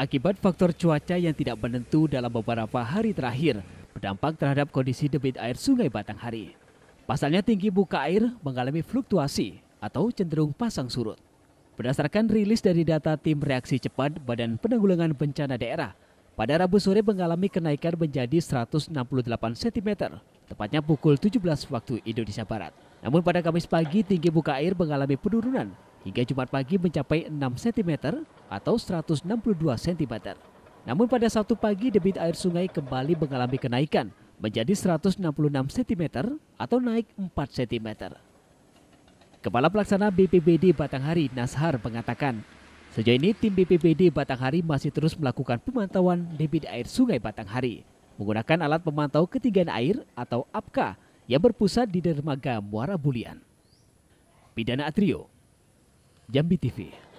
Akibat faktor cuaca yang tidak menentu dalam beberapa hari terakhir, berdampak terhadap kondisi debit air sungai Batanghari. Pasalnya tinggi buka air mengalami fluktuasi atau cenderung pasang surut. Berdasarkan rilis dari data tim reaksi cepat Badan Penanggulangan Bencana Daerah, pada Rabu sore mengalami kenaikan menjadi 168 cm, tepatnya pukul 17 waktu Indonesia Barat. Namun pada Kamis pagi tinggi buka air mengalami penurunan hingga Jumat pagi mencapai 6 cm atau 162 cm. Namun pada Sabtu pagi debit air sungai kembali mengalami kenaikan menjadi 166 cm atau naik 4 cm. Kepala Pelaksana BPBD Batanghari Nashar mengatakan, sejauh ini tim BPBD Batanghari masih terus melakukan pemantauan debit air sungai Batanghari menggunakan alat pemantau ketinggian air atau APKA yang berpusat di dermaga Muara Bulian. Pidana Atrio, Jambi TV.